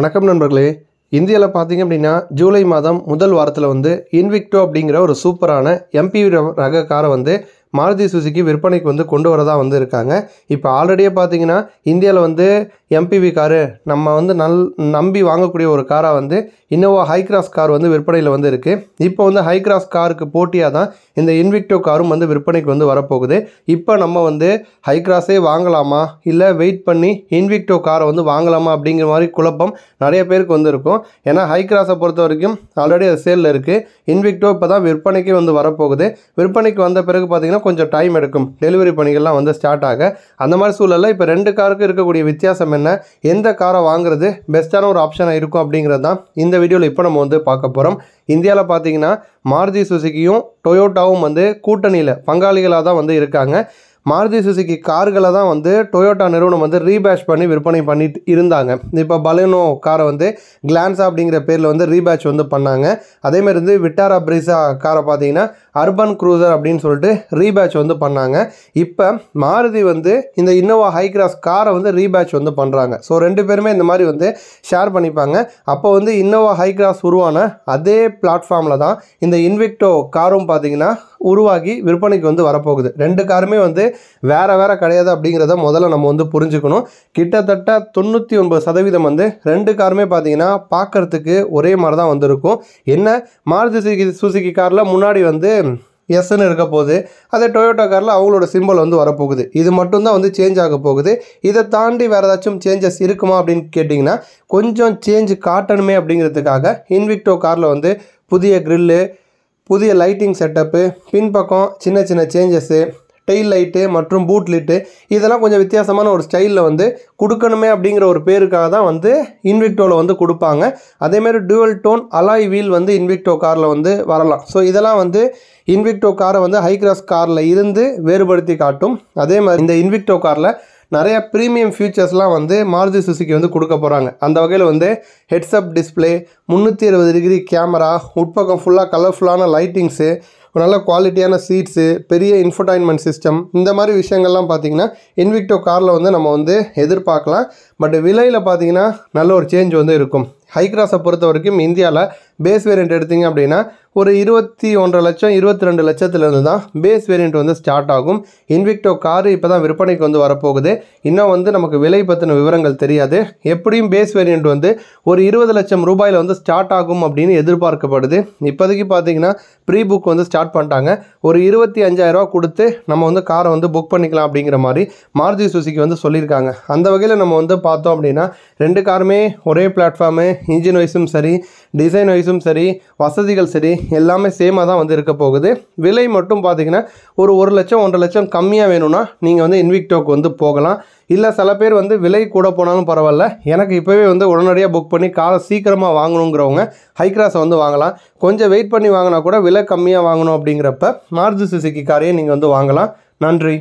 வணக்கம் நண்பர்களே இந்தியாவில் பார்த்தீங்க அப்படின்னா ஜூலை மாதம் முதல் வாரத்தில் வந்து இன்விக்டோ அப்படிங்கிற ஒரு சூப்பரான எம்பி ரக காரை வந்து மாருதி சுசுக்கி விற்பனைக்கு வந்து கொண்டு வரதா வந்து இருக்காங்க இப்போ ஆல்ரெடியே பார்த்தீங்கன்னா இந்தியாவில் வந்து எம்பிவி காரு நம்ம வந்து நல் நம்பி வாங்கக்கூடிய ஒரு காராக வந்து இன்னோவா ஹை கிராஸ் கார் வந்து விற்பனையில் வந்து இருக்குது இப்போ வந்து ஹை கிராஸ் காருக்கு போட்டியாக தான் இந்த இன்விக்டோ காரும் வந்து விற்பனைக்கு வந்து வரப்போகுது இப்போ நம்ம வந்து ஹை கிராஸே வாங்கலாமா இல்லை வெயிட் பண்ணி இன்விக்டோ காரை வந்து வாங்கலாமா அப்படிங்கிற மாதிரி குழப்பம் நிறைய பேருக்கு வந்து இருக்கும் ஏன்னா ஹை கிராஸை பொறுத்த வரைக்கும் ஆல்ரெடி அது சேலில் இருக்குது இன்விக்டோ இப்போ தான் விற்பனைக்கே வந்து வரப்போகுது விற்பனைக்கு வந்த பிறகு பார்த்திங்கன்னா தான் கொஞ்சம் டைம் எடுக்கும் டெலிவரி பணிகள்லாம் வந்து ஸ்டார்ட் ஆக அந்த மாதிரி சூழலில் இப்போ ரெண்டு காருக்கும் இருக்கக்கூடிய வித்தியாசம் என்ன எந்த காரை வாங்குறது பெஸ்ட்டான ஒரு ஆப்ஷனாக இருக்கும் அப்படிங்கிறது தான் இந்த வீடியோவில் இப்போ நம்ம வந்து பார்க்க போகிறோம் இந்தியாவில் பார்த்தீங்கன்னா மாருதி சுசுக்கியும் டொயோட்டாவும் வந்து கூட்டணியில் பங்காளிகளாக தான் வந்து இருக்காங்க மாருதி சுசுகி கார்களை தான் வந்து டொயோட்டா நிறுவனம் வந்து ரீபேஷ் பண்ணி விற்பனை பண்ணிட்டு இருந்தாங்க இப்போ பலனோ காரை வந்து கிளான்ஸா அப்படிங்கிற பேரில் வந்து ரீபேஷ் வந்து பண்ணாங்க அதேமாதிரி வந்து விட்டாரா பிரிசா காரை பார்த்தீங்கன்னா அர்பன் க்ரூசர் அப்படின்னு சொல்லிட்டு ரீபேட்ச் வந்து பண்ணாங்க இப்போ மாருதி வந்து இந்த இன்னோவா ஹை காரை வந்து ரீபேட்ச் வந்து பண்ணுறாங்க ஸோ ரெண்டு பேருமே இந்த மாதிரி வந்து ஷேர் பண்ணிப்பாங்க அப்போ வந்து இன்னோவா ஹை உருவான அதே பிளாட்ஃபார்மில் தான் இந்த இன்விக்டோ காரும் பார்த்தீங்கன்னா உருவாகி விற்பனைக்கு வந்து வரப்போகுது ரெண்டு காருமே வந்து வேறு வேறு கிடையாது அப்படிங்கிறத முதல்ல நம்ம வந்து புரிஞ்சுக்கணும் கிட்டத்தட்ட தொண்ணூற்றி ஒன்பது சதவீதம் வந்து ரெண்டு காருமே பார்த்தீங்கன்னா பார்க்குறதுக்கு ஒரே மாதிரி தான் வந்திருக்கும் என்ன மாருதி சுசுகி சுசுகி காரில் முன்னாடி வந்து எஸ்ன்னு இருக்க போகுது அதே டொயோட்டோ காரில் அவங்களோட சிம்பிள் வந்து வரப்போகுது இது மட்டும்தான் வந்து சேஞ்ச் ஆக போகுது இதை தாண்டி வேறு ஏதாச்சும் சேஞ்சஸ் இருக்குமா அப்படின்னு கேட்டிங்கன்னா கொஞ்சம் சேஞ்ச் காட்டணுமே அப்படிங்கிறதுக்காக இன்விக்டோ காரில் வந்து புதிய க்ரில்லு புதிய லைட்டிங் செட்டப்பு பின்பக்கம் சின்ன சின்ன சேஞ்சஸ்ஸு டெயில் லைட்டு மற்றும் பூட் லிட்டு இதெல்லாம் கொஞ்சம் வித்தியாசமான ஒரு ஸ்டைலில் வந்து கொடுக்கணுமே அப்படிங்கிற ஒரு பேருக்காக தான் வந்து இன்விக்டோவில் வந்து கொடுப்பாங்க அதேமாரி டுவல் டோன் அலாய் வீல் வந்து இன்விக்டோ காரில் வந்து வரலாம் ஸோ இதெல்லாம் வந்து இன்விக்டோ காரை வந்து ஹை கிராஸ் காரில் இருந்து வேறுபடுத்தி காட்டும் அதே மாதிரி இந்த இன்விக்டோ காரில் நிறைய ப்ரீமியம் ஃபியூச்சர்ஸ்லாம் வந்து மாருதி சுசுக்கி வந்து கொடுக்க போகிறாங்க அந்த வகையில் வந்து ஹெட்ஸ்அப் டிஸ்பிளே முந்நூற்றி இருபது டிகிரி கேமரா உட்பக்கம் ஃபுல்லாக கலர்ஃபுல்லான லைட்டிங்ஸு நல்ல குவாலிட்டியான சீட்ஸு பெரிய இன்ஃபர்டைன்மெண்ட் சிஸ்டம் இந்த மாதிரி விஷயங்கள்லாம் பார்த்திங்கன்னா இன்விக்டோ காரில் வந்து நம்ம வந்து எதிர்பார்க்கலாம் பட் விலையில் பார்த்திங்கன்னா நல்ல ஒரு சேஞ்ச் வந்து இருக்கும் ஹை கிராஸை பொறுத்த வரைக்கும் இந்தியாவில் பேஸ் வேரியண்ட் எடுத்திங்க அப்படின்னா ஒரு இருபத்தி ஒன்றரை லட்சம் இருபத்தி ரெண்டு லட்சத்துலேருந்து தான் பேஸ் வேரியண்ட் வந்து ஸ்டார்ட் ஆகும் இன்விக்டோ காரு இப்போ தான் விற்பனைக்கு வந்து வரப்போகுது இன்னும் வந்து நமக்கு விலை பற்றின விவரங்கள் தெரியாது எப்படியும் பேஸ் வேரியண்ட் வந்து ஒரு இருபது லட்சம் ரூபாயில் வந்து ஸ்டார்ட் ஆகும் அப்படின்னு எதிர்பார்க்கப்படுது இப்போதைக்கு பார்த்தீங்கன்னா ப்ரீ புக் வந்து ஸ்டார்ட் பண்ணிட்டாங்க ஒரு இருபத்தி அஞ்சாயிரரூவா கொடுத்து நம்ம வந்து காரை வந்து புக் பண்ணிக்கலாம் அப்படிங்கிற மாதிரி மாருதி சுசிக்கு வந்து சொல்லியிருக்காங்க அந்த வகையில் நம்ம வந்து பார்த்தோம் அப்படின்னா ரெண்டு காருமே ஒரே பிளாட்ஃபார்மு இன்ஜின் வைஸும் சரி டிசைன் வைஸும் சரி வசதிகள் சரி எல்லாமே சேமாக தான் வந்து இருக்க போகுது விலை மட்டும் பார்த்திங்கன்னா ஒரு ஒரு லட்சம் ஒன்றரை லட்சம் கம்மியாக வேணும்னா நீங்கள் வந்து இன்விக்டோக்கு வந்து போகலாம் இல்லை சில பேர் வந்து விலை கூட போனாலும் பரவாயில்ல எனக்கு இப்போவே வந்து உடனடியாக புக் பண்ணி காலை சீக்கிரமாக வாங்கணுங்கிறவங்க ஹைக்ராஸை வந்து வாங்கலாம் கொஞ்சம் வெயிட் பண்ணி வாங்கினா கூட விலை கம்மியாக வாங்கணும் அப்படிங்கிறப்ப மார்ஜி சுசுக்கி காரையே நீங்கள் வந்து வாங்கலாம் நன்றி